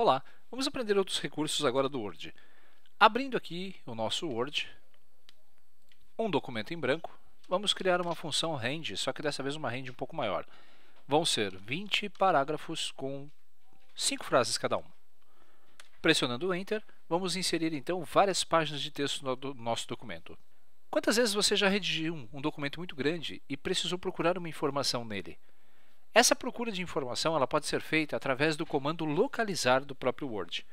Olá, vamos aprender outros recursos agora do Word. Abrindo aqui o nosso Word, um documento em branco, vamos criar uma função range, só que dessa vez uma range um pouco maior. Vão ser 20 parágrafos com 5 frases cada um. Pressionando o Enter, vamos inserir então várias páginas de texto no do nosso documento. Quantas vezes você já redigiu um documento muito grande e precisou procurar uma informação nele? Essa procura de informação ela pode ser feita através do comando localizar do próprio Word.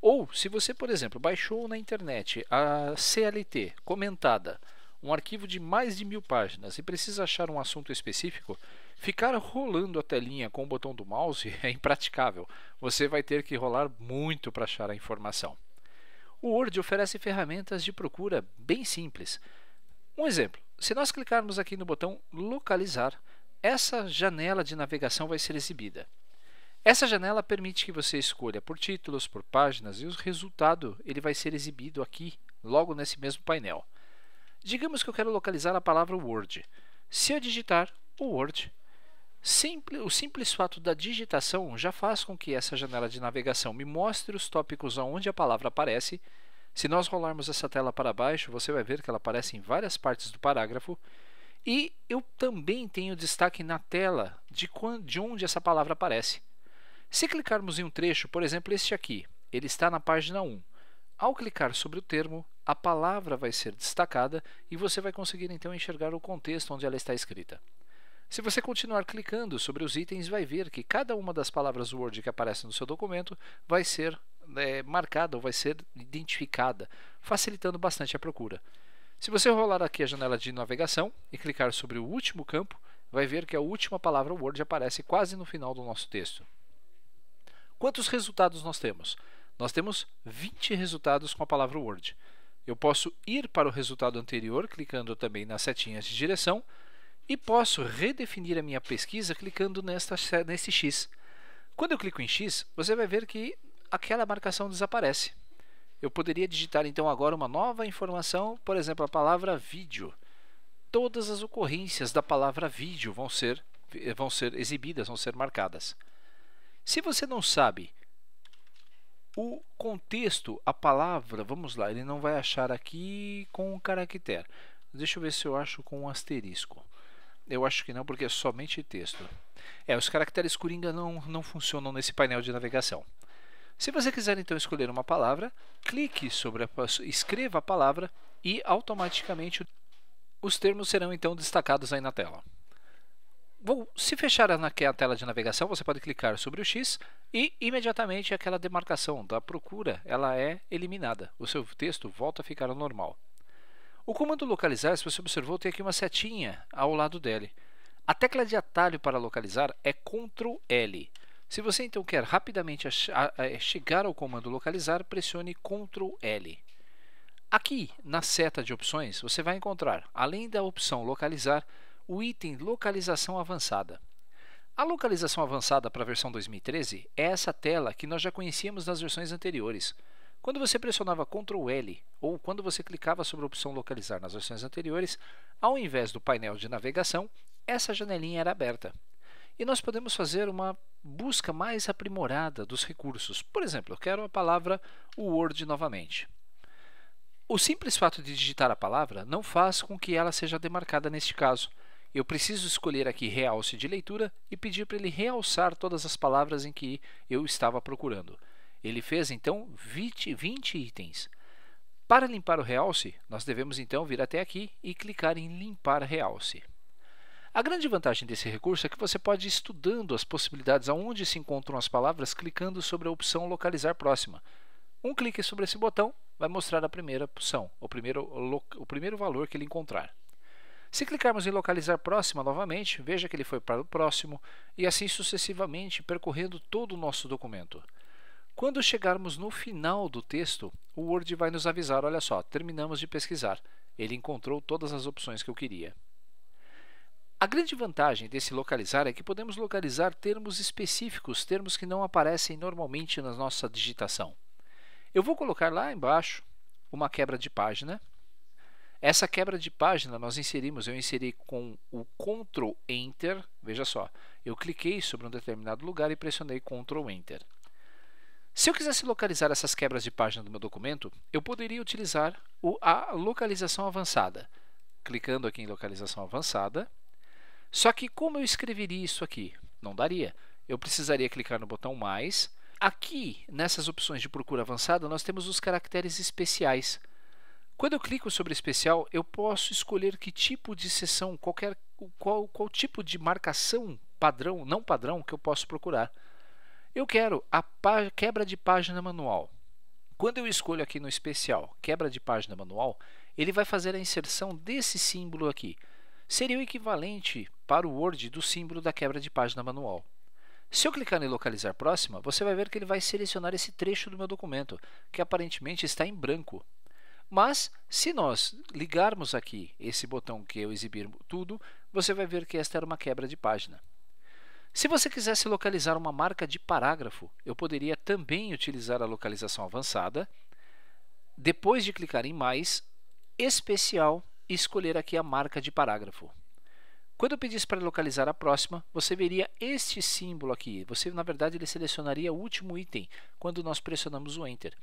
Ou, se você, por exemplo, baixou na internet a CLT comentada, um arquivo de mais de mil páginas e precisa achar um assunto específico, ficar rolando a telinha com o botão do mouse é impraticável. Você vai ter que rolar muito para achar a informação. O Word oferece ferramentas de procura bem simples. Um exemplo: se nós clicarmos aqui no botão localizar, essa janela de navegação vai ser exibida. Essa janela permite que você escolha por títulos, por páginas e o resultado ele vai ser exibido aqui, logo nesse mesmo painel. Digamos que eu quero localizar a palavra Word. Se eu digitar o Word, simples, o simples fato da digitação já faz com que essa janela de navegação me mostre os tópicos onde a palavra aparece. Se nós rolarmos essa tela para baixo, você vai ver que ela aparece em várias partes do parágrafo e eu também tenho destaque na tela de, quando, de onde essa palavra aparece. Se clicarmos em um trecho, por exemplo, este aqui, ele está na página 1. Ao clicar sobre o termo, a palavra vai ser destacada e você vai conseguir então enxergar o contexto onde ela está escrita. Se você continuar clicando sobre os itens, vai ver que cada uma das palavras Word que aparece no seu documento vai ser é, marcada ou vai ser identificada, facilitando bastante a procura. Se você rolar aqui a janela de navegação e clicar sobre o último campo, vai ver que a última palavra Word aparece quase no final do nosso texto. Quantos resultados nós temos? Nós temos 20 resultados com a palavra Word. Eu posso ir para o resultado anterior clicando também nas setinhas de direção e posso redefinir a minha pesquisa clicando nesta, nesse X. Quando eu clico em X, você vai ver que aquela marcação desaparece. Eu poderia digitar então agora uma nova informação, por exemplo, a palavra vídeo. Todas as ocorrências da palavra vídeo vão ser, eh, vão ser exibidas, vão ser marcadas. Se você não sabe o contexto, a palavra, vamos lá, ele não vai achar aqui com um caractere. Deixa eu ver se eu acho com um asterisco. Eu acho que não, porque é somente texto. É, os caracteres Coringa não, não funcionam nesse painel de navegação. Se você quiser então escolher uma palavra, clique sobre a escreva a palavra e automaticamente os termos serão então destacados aí na tela. Bom, se fechar é a tela de navegação, você pode clicar sobre o X e imediatamente aquela demarcação da procura ela é eliminada. O seu texto volta a ficar ao normal. O comando localizar, se você observou, tem aqui uma setinha ao lado dele. A tecla de atalho para localizar é Ctrl L. Se você então quer rapidamente é, chegar ao comando localizar, pressione Ctrl L. Aqui, na seta de opções, você vai encontrar, além da opção localizar, o item localização avançada. A localização avançada para a versão 2013 é essa tela que nós já conhecíamos nas versões anteriores. Quando você pressionava Ctrl L ou quando você clicava sobre a opção localizar nas versões anteriores, ao invés do painel de navegação, essa janelinha era aberta e nós podemos fazer uma busca mais aprimorada dos recursos. Por exemplo, eu quero a palavra Word novamente. O simples fato de digitar a palavra não faz com que ela seja demarcada neste caso. Eu preciso escolher aqui realce de leitura e pedir para ele realçar todas as palavras em que eu estava procurando. Ele fez então 20, 20 itens. Para limpar o realce, nós devemos então vir até aqui e clicar em limpar realce. A grande vantagem desse recurso é que você pode ir estudando as possibilidades aonde se encontram as palavras clicando sobre a opção localizar próxima. Um clique sobre esse botão vai mostrar a primeira opção, o primeiro, o primeiro valor que ele encontrar. Se clicarmos em localizar próxima novamente, veja que ele foi para o próximo e assim sucessivamente percorrendo todo o nosso documento. Quando chegarmos no final do texto, o Word vai nos avisar, olha só, terminamos de pesquisar. Ele encontrou todas as opções que eu queria. A grande vantagem desse localizar é que podemos localizar termos específicos, termos que não aparecem normalmente na nossa digitação. Eu vou colocar lá embaixo uma quebra de página. Essa quebra de página nós inserimos, eu inseri com o Ctrl Enter. Veja só, eu cliquei sobre um determinado lugar e pressionei Ctrl Enter. Se eu quisesse localizar essas quebras de página do meu documento, eu poderia utilizar a localização avançada. Clicando aqui em localização avançada, só que como eu escreveria isso aqui? Não daria. Eu precisaria clicar no botão mais. Aqui, nessas opções de procura avançada, nós temos os caracteres especiais. Quando eu clico sobre especial, eu posso escolher que tipo de seção, qualquer, qual, qual tipo de marcação padrão, não padrão, que eu posso procurar. Eu quero a quebra de página manual. Quando eu escolho aqui no especial quebra de página manual, ele vai fazer a inserção desse símbolo aqui seria o equivalente para o Word do símbolo da quebra de página manual. Se eu clicar em localizar próxima, você vai ver que ele vai selecionar esse trecho do meu documento, que aparentemente está em branco. Mas, se nós ligarmos aqui esse botão que eu exibir tudo, você vai ver que esta era uma quebra de página. Se você quisesse localizar uma marca de parágrafo, eu poderia também utilizar a localização avançada. Depois de clicar em mais, especial e escolher aqui a marca de parágrafo. Quando eu pedisse para localizar a próxima, você veria este símbolo aqui. Você, na verdade, ele selecionaria o último item quando nós pressionamos o Enter.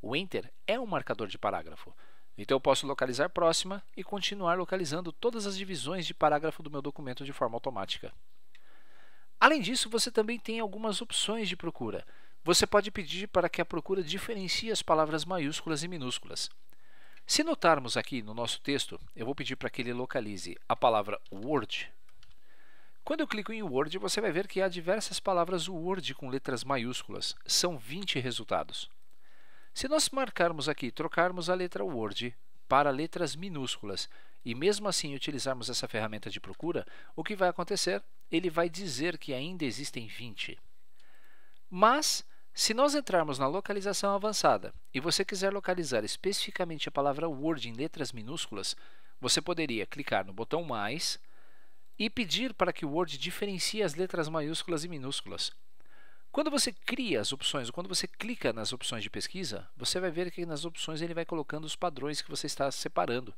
O Enter é um marcador de parágrafo. Então eu posso localizar próxima e continuar localizando todas as divisões de parágrafo do meu documento de forma automática. Além disso, você também tem algumas opções de procura. Você pode pedir para que a procura diferencie as palavras maiúsculas e minúsculas. Se notarmos aqui no nosso texto, eu vou pedir para que ele localize a palavra Word. Quando eu clico em Word, você vai ver que há diversas palavras Word com letras maiúsculas. São 20 resultados. Se nós marcarmos aqui, trocarmos a letra Word para letras minúsculas e mesmo assim utilizarmos essa ferramenta de procura, o que vai acontecer? Ele vai dizer que ainda existem 20. Mas se nós entrarmos na localização avançada e você quiser localizar especificamente a palavra Word em letras minúsculas, você poderia clicar no botão mais e pedir para que o Word diferencie as letras maiúsculas e minúsculas. Quando você cria as opções, ou quando você clica nas opções de pesquisa, você vai ver que nas opções ele vai colocando os padrões que você está separando.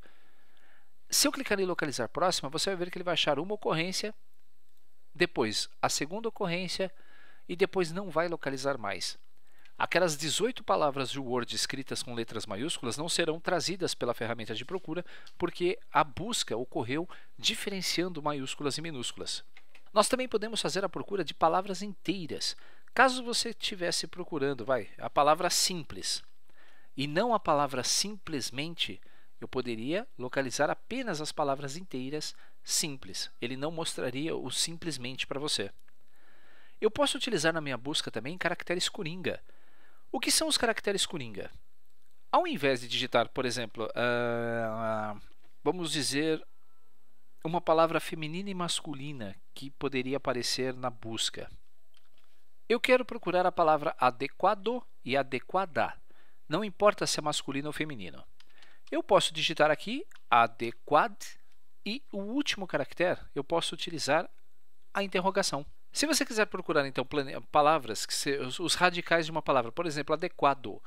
Se eu clicar em localizar próxima, você vai ver que ele vai achar uma ocorrência, depois a segunda ocorrência, e depois não vai localizar mais. Aquelas 18 palavras de Word escritas com letras maiúsculas não serão trazidas pela ferramenta de procura porque a busca ocorreu diferenciando maiúsculas e minúsculas. Nós também podemos fazer a procura de palavras inteiras. Caso você estivesse procurando, vai, a palavra simples e não a palavra simplesmente, eu poderia localizar apenas as palavras inteiras simples. Ele não mostraria o simplesmente para você. Eu posso utilizar na minha busca também caracteres coringa. O que são os caracteres coringa? Ao invés de digitar, por exemplo, uh, vamos dizer uma palavra feminina e masculina que poderia aparecer na busca. Eu quero procurar a palavra adequado e adequada, não importa se é masculino ou feminino. Eu posso digitar aqui adequad e o último caractere eu posso utilizar a interrogação. Se você quiser procurar, então, palavras, que se, os, os radicais de uma palavra, por exemplo, adequado.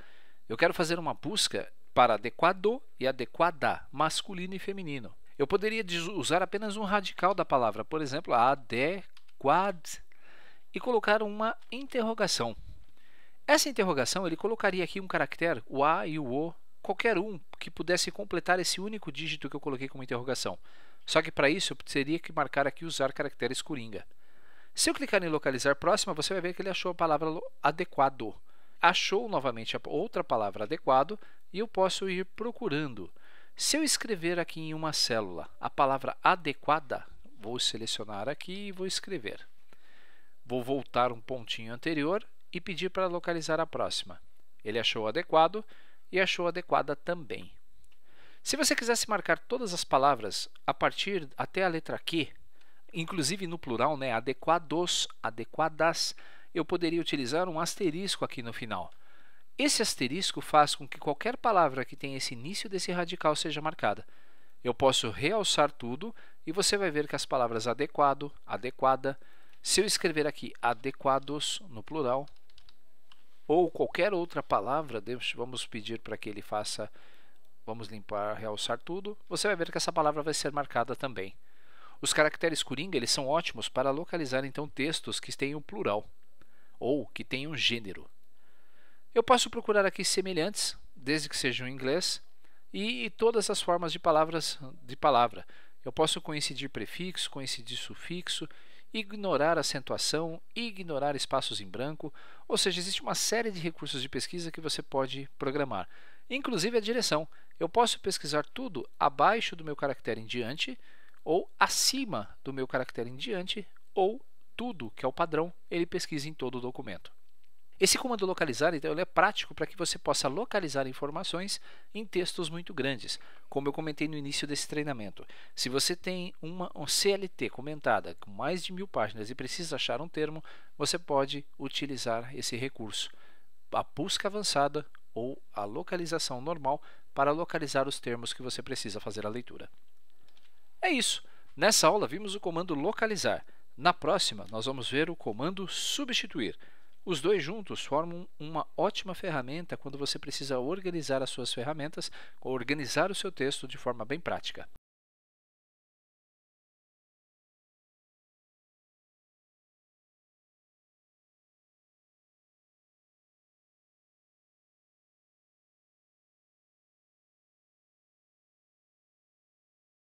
Eu quero fazer uma busca para adequado e adequada, masculino e feminino. Eu poderia usar apenas um radical da palavra, por exemplo, adequad, e colocar uma interrogação. Essa interrogação ele colocaria aqui um caractere, o A e o O, qualquer um que pudesse completar esse único dígito que eu coloquei como interrogação. Só que para isso eu teria que marcar aqui usar caracteres coringa. Se eu clicar em localizar próxima, você vai ver que ele achou a palavra adequado. Achou novamente a outra palavra adequado e eu posso ir procurando. Se eu escrever aqui em uma célula a palavra adequada, vou selecionar aqui e vou escrever. Vou voltar um pontinho anterior e pedir para localizar a próxima. Ele achou adequado e achou adequada também. Se você quisesse marcar todas as palavras a partir até a letra Q, inclusive no plural, né, adequados, adequadas, eu poderia utilizar um asterisco aqui no final. Esse asterisco faz com que qualquer palavra que tenha esse início desse radical seja marcada. Eu posso realçar tudo e você vai ver que as palavras adequado, adequada, se eu escrever aqui adequados no plural, ou qualquer outra palavra, vamos pedir para que ele faça, vamos limpar, realçar tudo, você vai ver que essa palavra vai ser marcada também. Os caracteres coringa eles são ótimos para localizar então textos que tenham plural ou que tenham gênero. Eu posso procurar aqui semelhantes, desde que sejam em inglês, e, todas as formas de palavras de palavra. Eu posso coincidir prefixo, coincidir sufixo, ignorar acentuação, ignorar espaços em branco, ou seja, existe uma série de recursos de pesquisa que você pode programar, inclusive a direção. Eu posso pesquisar tudo abaixo do meu caractere em diante ou acima do meu caractere em diante, ou tudo, que é o padrão, ele pesquisa em todo o documento. Esse comando localizar, então, é prático para que você possa localizar informações em textos muito grandes, como eu comentei no início desse treinamento. Se você tem uma CLT comentada com mais de mil páginas e precisa achar um termo, você pode utilizar esse recurso, a busca avançada ou a localização normal, para localizar os termos que você precisa fazer a leitura. É isso. Nessa aula vimos o comando localizar. Na próxima, nós vamos ver o comando substituir. Os dois juntos formam uma ótima ferramenta quando você precisa organizar as suas ferramentas, ou organizar o seu texto de forma bem prática.